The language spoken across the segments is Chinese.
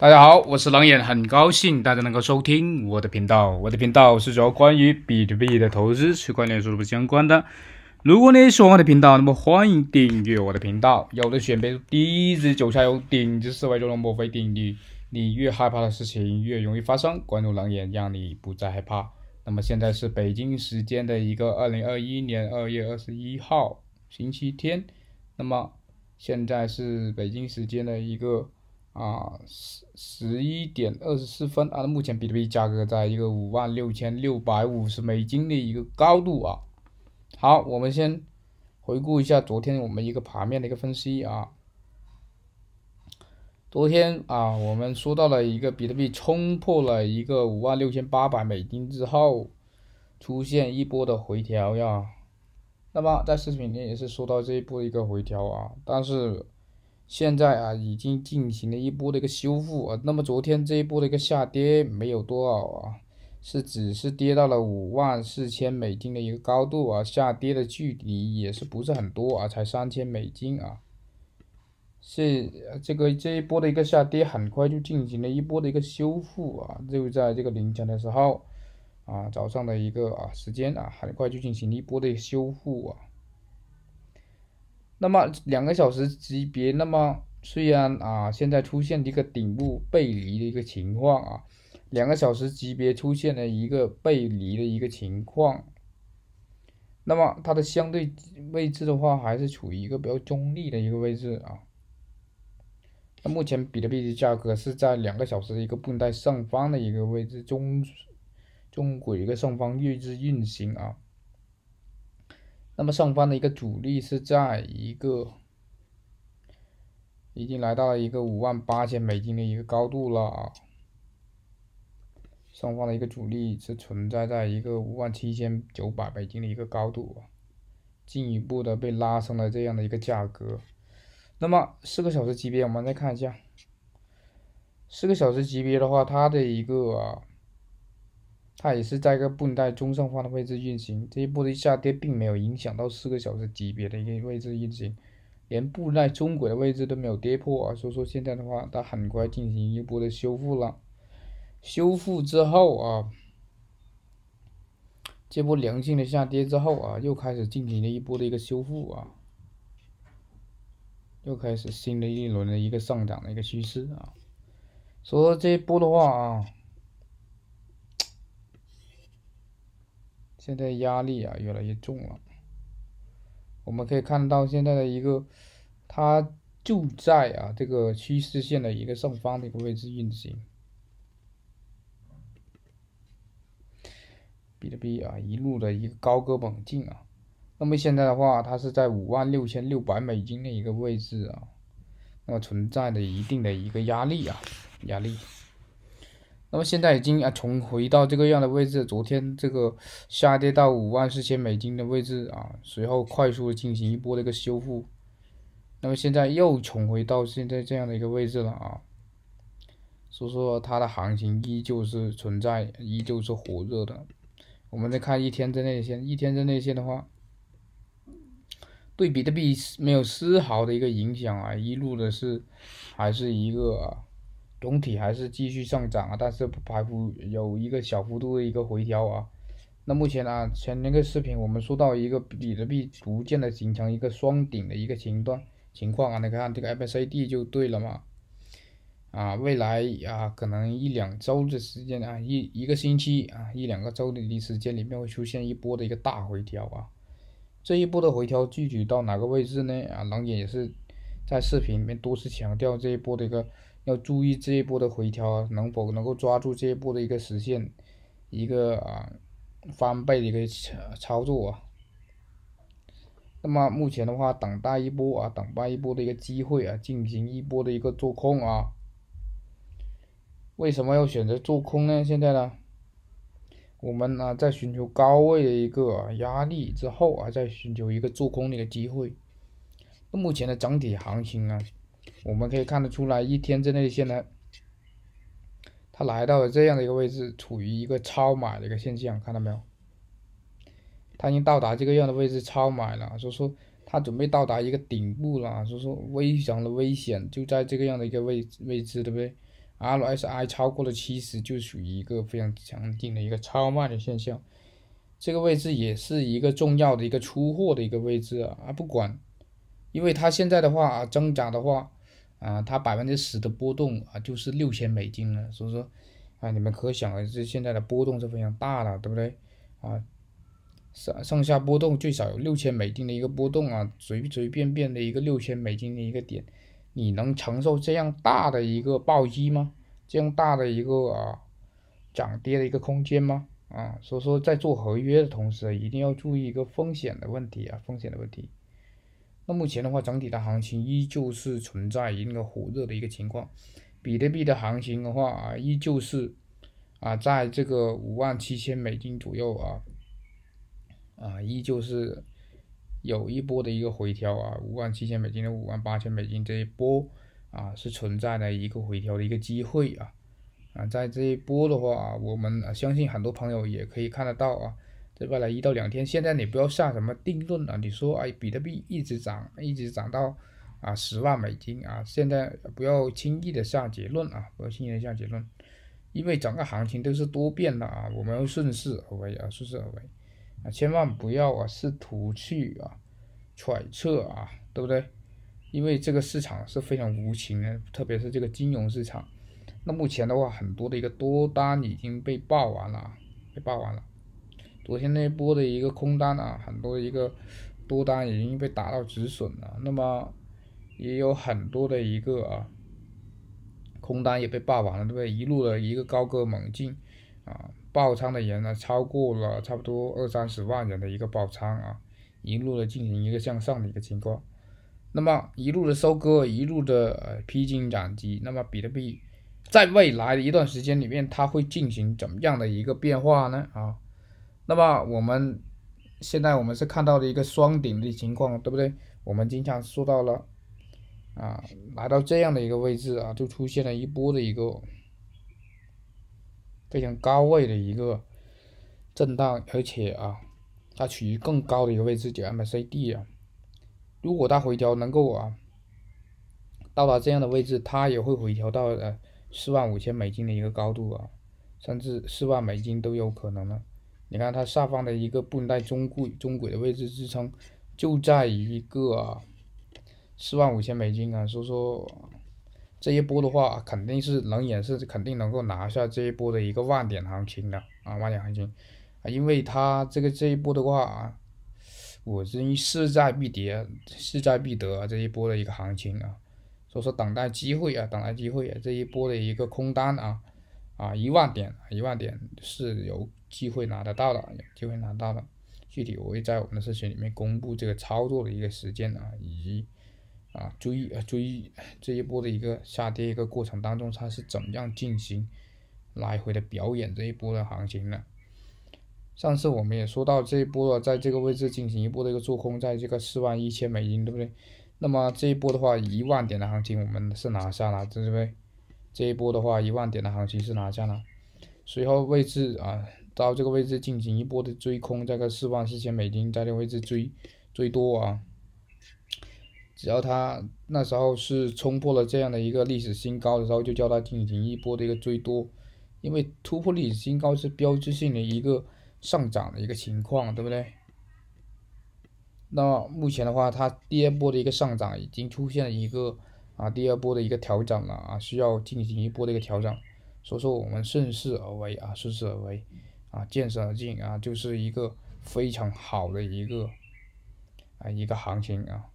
大家好，我是冷眼，很高兴大家能够收听我的频道。我的频道是主要关于 b 特 b 的投资、区块链、数字相关的。如果你喜欢我的频道，那么欢迎订阅我的频道。有的选别，第一只韭下有顶级思维中的墨菲定律。你越害怕的事情越容易发生。关注冷眼，让你不再害怕。那么现在是北京时间的一个二零二一年二月二十一号星期天。那么现在是北京时间的一个。啊，十十一点二十四分，啊，目前比特币价格在一个五万六千六百五十美金的一个高度啊。好，我们先回顾一下昨天我们一个盘面的一个分析啊。昨天啊，我们说到了一个比特币冲破了一个五万六千八百美金之后，出现一波的回调呀。那么在视频里也是说到这一波的一个回调啊，但是。现在啊，已经进行了一波的一个修复啊。那么昨天这一波的一个下跌没有多少啊，是只是跌到了五万四千美金的一个高度啊，下跌的距离也是不是很多啊，才三千美金啊。是这个这一波的一个下跌，很快就进行了一波的一个修复啊，就在这个凌晨的时候啊，早上的一个啊时间啊，很快就进行了一波的修复啊。那么两个小时级别，那么虽然啊，现在出现一个顶部背离的一个情况啊，两个小时级别出现了一个背离的一个情况，那么它的相对位置的话，还是处于一个比较中立的一个位置啊。那目前比特币的价格是在两个小时的一个布林带上方的一个位置，中中轨一个上方位置运行啊。那么上方的一个阻力是在一个已经来到了一个五万八千美金的一个高度了。上方的一个阻力是存在在一个五万七千九百美金的一个高度，进一步的被拉升了这样的一个价格。那么四个小时级别，我们再看一下，四个小时级别的话，它的一个。它也是在一个布林带中上方的位置运行，这一波的下跌并没有影响到四个小时级别的一个位置运行，连布袋带中轨的位置都没有跌破啊，所以说现在的话，它很快进行一波的修复了，修复之后啊，这波良性的下跌之后啊，又开始进行了一波的一个修复啊，又开始新的一轮的一个上涨的一个趋势啊，所以说这一波的话啊。现在压力啊越来越重了，我们可以看到现在的一个，它就在啊这个趋势线的一个上方的一个位置运行，比特币啊一路的一个高歌猛进啊，那么现在的话，它是在五万六千六百美金的一个位置啊，那么存在的一定的一个压力啊，压力。那么现在已经啊，重回到这个样的位置。昨天这个下跌到五万四千美金的位置啊，随后快速进行一波的一个修复。那么现在又重回到现在这样的一个位置了啊，所以说它的行情依旧是存在，依旧是火热的。我们再看一天之内线，一天之内线的话，对比特币没有丝毫的一个影响啊，一路的是还是一个。总体还是继续上涨啊，但是不排除有一个小幅度的一个回调啊。那目前啊，前那个视频我们说到一个比特币逐渐的形成一个双顶的一个情况情况啊，你看这个 a c d 就对了嘛。啊，未来啊，可能一两周的时间啊，一一个星期啊，一两个周的时间里面会出现一波的一个大回调啊。这一波的回调具体到哪个位置呢？啊，狼眼也是在视频里面多次强调这一波的一个。要注意这一波的回调能否能够抓住这一波的一个实现一个啊翻倍的一个操作啊。那么目前的话，等待一波啊，等待一波的一个机会啊，进行一波的一个做空啊。为什么要选择做空呢？现在呢，我们啊在寻求高位的一个压力之后啊，再寻求一个做空的一个机会。那目前的整体行情啊。我们可以看得出来，一天之内现在它来到了这样的一个位置，处于一个超买的一个现象，看到没有？它已经到达这个样的位置超买了，所以说它准备到达一个顶部了，所以说非常的危险，就在这个样的一个位位置，对不对？RSI 超过了七十，就属于一个非常强劲的一个超卖的现象。这个位置也是一个重要的一个出货的一个位置啊，不管，因为它现在的话挣扎的话。啊，它百分之十的波动啊，就是六千美金了。所以说，啊，你们可想而知，现在的波动是非常大的，对不对？啊，上上下波动最少有六千美金的一个波动啊，随随便便的一个六千美金的一个点，你能承受这样大的一个暴击吗？这样大的一个啊，涨跌的一个空间吗？啊，所以说在做合约的同时一定要注意一个风险的问题啊，风险的问题。那目前的话，整体的行情依旧是存在一个火热的一个情况。比特币的行情的话啊，依旧是啊，在这个五万七千美金左右啊，啊，依旧是有一波的一个回调啊，五万七千美金的五万八千美金这一波啊，是存在的一个回调的一个机会啊啊，在这一波的话，我们相信很多朋友也可以看得到啊。接未来一到两天，现在你不要下什么定论了。你说，哎，比特币一直涨，一直涨到啊十万美金啊。现在不要轻易的下结论啊，不要轻易的下结论，因为整个行情都是多变的啊。我们要顺势而为啊，顺势而为啊，千万不要啊，试图去啊揣测啊，对不对？因为这个市场是非常无情的，特别是这个金融市场。那目前的话，很多的一个多单已经被爆完了，被爆完了。昨天那波的一个空单啊，很多一个多单已经被打到止损了，那么也有很多的一个啊空单也被爆完了，对不对？一路的一个高歌猛进啊，爆仓的人呢超过了差不多二三十万人的一个爆仓啊，一路的进行一个向上的一个情况，那么一路的收割，一路的披荆斩棘，那么比特币在未来的一段时间里面，它会进行怎么样的一个变化呢？啊？那么我们现在我们是看到了一个双顶的情况，对不对？我们经常说到了啊，来到这样的一个位置啊，就出现了一波的一个非常高位的一个震荡，而且啊，它处于更高的一个位置，就 M C D 啊。如果它回调能够啊到达这样的位置，它也会回调到呃四万五千美金的一个高度啊，甚至四万美金都有可能呢。你看它下方的一个布林带中轨中轨的位置支撑就在一个四万五千美金啊，所以说这一波的话肯定是能也是肯定能够拿下这一波的一个万点行情的啊万点行情啊，因为它这个这一波的话，啊，我真势在必敌，势在必得啊、这一波的一个行情啊，所以说等待机会啊，等待机会啊，这一波的一个空单啊。啊，一万点，一万点是有机会拿得到的，有机会拿到的。具体我会在我们的社群里面公布这个操作的一个时间啊，以及啊，注意啊，注意这一波的一个下跌一个过程当中，它是怎么样进行来回的表演这一波的行情的。上次我们也说到这一波在这个位置进行一波的一个做空，在这个四万一千美金，对不对？那么这一波的话，一万点的行情我们是拿下了，对不对？这一波的话，一万点的行情是拿下呢。随后位置啊，到这个位置进行一波的追空，这个四万四千美金，在这个位置追追多啊。只要他那时候是冲破了这样的一个历史新高的时候，就叫他进行一波的一个追多，因为突破历史新高是标志性的一个上涨的一个情况，对不对？那目前的话，它第二波的一个上涨已经出现了一个。啊，第二波的一个调整了啊，需要进行一波的一个调整，所以说我们顺势而为啊，顺势而为啊，见势而进啊，就是一个非常好的一个啊一个行情啊。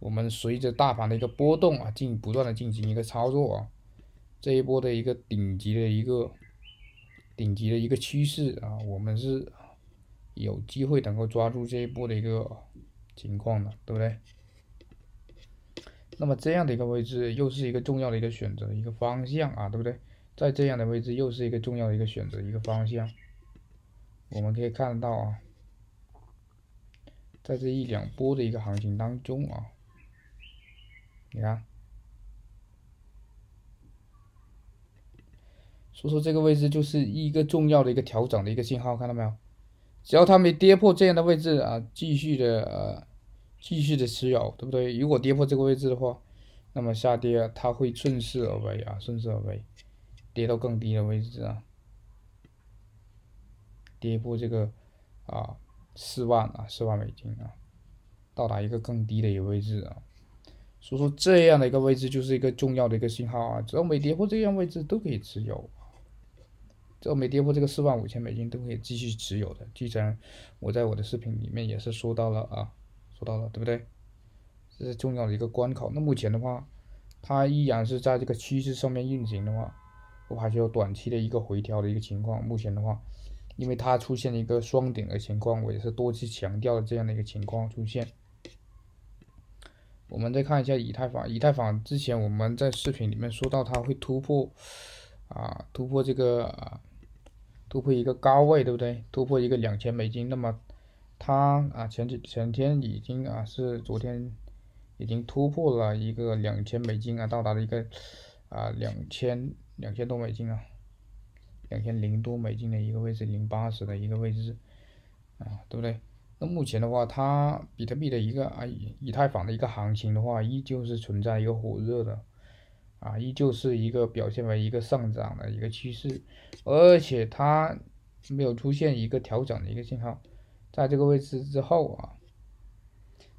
我们随着大盘的一个波动啊，进不断的进行一个操作啊，这一波的一个顶级的一个顶级的一个趋势啊，我们是有机会能够抓住这一波的一个情况的，对不对？那么这样的一个位置又是一个重要的一个选择一个方向啊，对不对？在这样的位置又是一个重要的一个选择一个方向，我们可以看到啊，在这一两波的一个行情当中啊，你看，所以说这个位置就是一个重要的一个调整的一个信号，看到没有？只要它没跌破这样的位置啊，继续的呃。继续的持有，对不对？如果跌破这个位置的话，那么下跌它会顺势而为啊，顺势而为，跌到更低的位置啊，跌破这个啊四万啊四万美金啊，到达一个更低的一个位置啊，所以说这样的一个位置就是一个重要的一个信号啊，只要没跌破这样位置都可以持有，只要没跌破这个四万五千美金都可以继续持有的，既然我在我的视频里面也是说到了啊。不到了，对不对？这是重要的一个关口。那目前的话，它依然是在这个趋势上面运行的话，我还是有短期的一个回调的一个情况。目前的话，因为它出现了一个双顶的情况，我也是多次强调了这样的一个情况出现。我们再看一下以太坊，以太坊之前我们在视频里面说到，它会突破啊，突破这个突破一个高位，对不对？突破一个两千美金，那么。它啊，前几前天已经啊，是昨天已经突破了一个两千美金啊，到达了一个啊两千两千多美金啊，两千零多美金的一个位置，零八十的一个位置啊，对不对？那目前的话，它比特币的一个啊以以太坊的一个行情的话，依旧是存在一个火热的啊，依旧是一个表现为一个上涨的一个趋势，而且它没有出现一个调整的一个信号。在这个位置之后啊，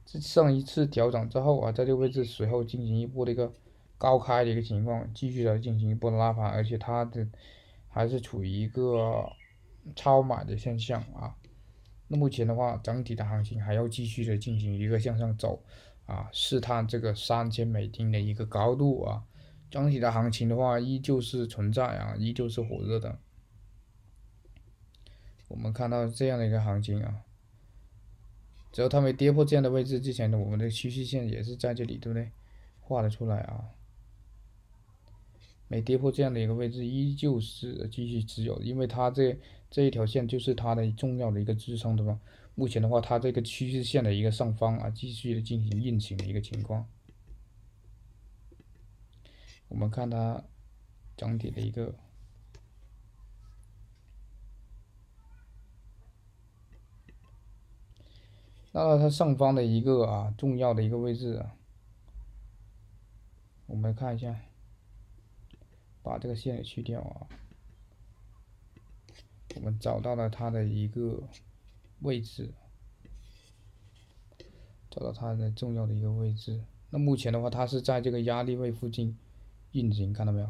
这上一次调整之后啊，在这个位置随后进行一波的一个高开的一个情况，继续的进行一波拉盘，而且它的还是处于一个超买的现象啊。那目前的话，整体的行情还要继续的进行一个向上走啊，试探这个三千美金的一个高度啊。整体的行情的话，依旧是存在啊，依旧是火热的。我们看到这样的一个行情啊，只要它没跌破这样的位置之前的，我们的趋势线也是在这里，对不对？画了出来啊，没跌破这样的一个位置，依旧是继续持有，因为它这这一条线就是它的重要的一个支撑，对吧？目前的话，它这个趋势线的一个上方啊，继续的进行运行的一个情况，我们看它整体的一个。那它上方的一个啊重要的一个位置啊，我们看一下，把这个线去掉啊，我们找到了它的一个位置，找到它的重要的一个位置。那目前的话，它是在这个压力位附近运行，看到没有？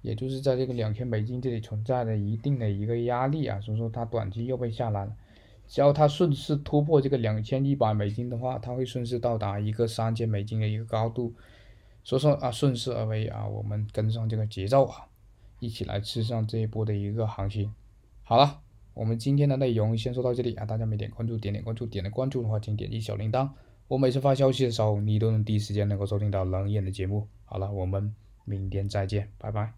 也就是在这个两千美金这里存在着一定的一个压力啊，所以说它短期又被下来了。只要它顺势突破这个两千一百美金的话，它会顺势到达一个三千美金的一个高度，所以说啊顺势而为啊，我们跟上这个节奏啊，一起来吃上这一波的一个行情。好了，我们今天的内容先说到这里啊，大家没点关注，点点关注，点了关注的话，请点击小铃铛，我每次发消息的时候，你都能第一时间能够收听到冷眼的节目。好了，我们明天再见，拜拜。